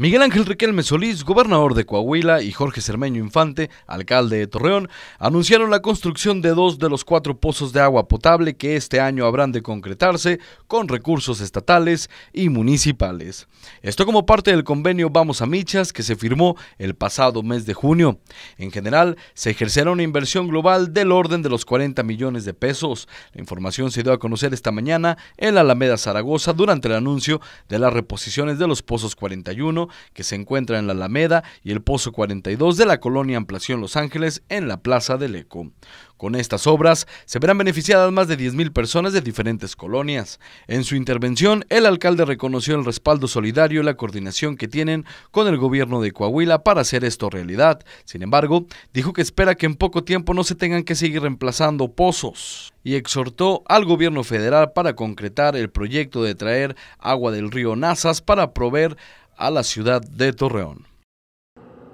Miguel Ángel Riquelme Solís, gobernador de Coahuila, y Jorge Cermeño Infante, alcalde de Torreón, anunciaron la construcción de dos de los cuatro pozos de agua potable que este año habrán de concretarse con recursos estatales y municipales. Esto como parte del convenio Vamos a Michas que se firmó el pasado mes de junio. En general, se ejercerá una inversión global del orden de los 40 millones de pesos. La información se dio a conocer esta mañana en la Alameda Zaragoza durante el anuncio de las reposiciones de los pozos 41 que se encuentra en la Alameda y el Pozo 42 de la colonia Amplación Los Ángeles en la Plaza del Eco. Con estas obras se verán beneficiadas más de 10.000 personas de diferentes colonias. En su intervención, el alcalde reconoció el respaldo solidario y la coordinación que tienen con el gobierno de Coahuila para hacer esto realidad. Sin embargo, dijo que espera que en poco tiempo no se tengan que seguir reemplazando pozos y exhortó al gobierno federal para concretar el proyecto de traer agua del río Nazas para proveer a la ciudad de Torreón.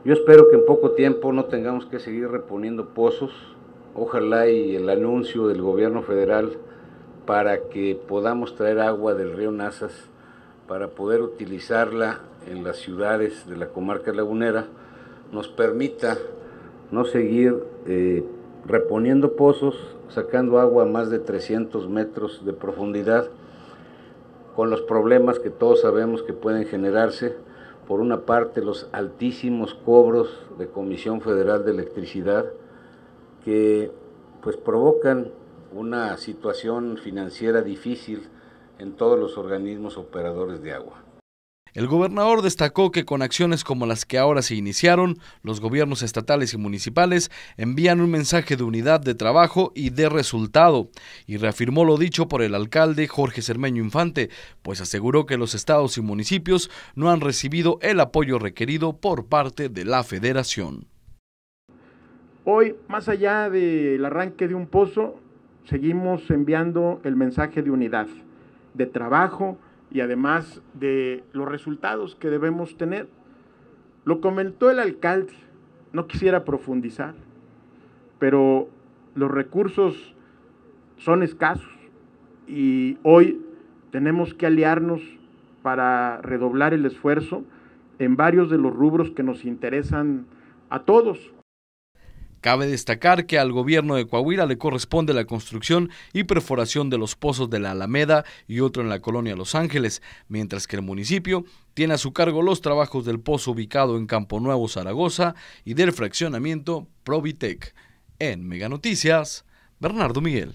Yo espero que en poco tiempo no tengamos que seguir reponiendo pozos. Ojalá y el anuncio del gobierno federal para que podamos traer agua del río Nazas para poder utilizarla en las ciudades de la comarca lagunera nos permita no seguir eh, reponiendo pozos, sacando agua a más de 300 metros de profundidad con los problemas que todos sabemos que pueden generarse, por una parte los altísimos cobros de Comisión Federal de Electricidad que pues provocan una situación financiera difícil en todos los organismos operadores de agua. El gobernador destacó que con acciones como las que ahora se iniciaron, los gobiernos estatales y municipales envían un mensaje de unidad de trabajo y de resultado, y reafirmó lo dicho por el alcalde Jorge Cermeño Infante, pues aseguró que los estados y municipios no han recibido el apoyo requerido por parte de la federación. Hoy, más allá del arranque de un pozo, seguimos enviando el mensaje de unidad, de trabajo, y además de los resultados que debemos tener. Lo comentó el alcalde, no quisiera profundizar, pero los recursos son escasos y hoy tenemos que aliarnos para redoblar el esfuerzo en varios de los rubros que nos interesan a todos. Cabe destacar que al gobierno de Coahuila le corresponde la construcción y perforación de los pozos de la Alameda y otro en la colonia Los Ángeles, mientras que el municipio tiene a su cargo los trabajos del pozo ubicado en Campo Nuevo, Zaragoza y del fraccionamiento Provitec. En Meganoticias, Bernardo Miguel.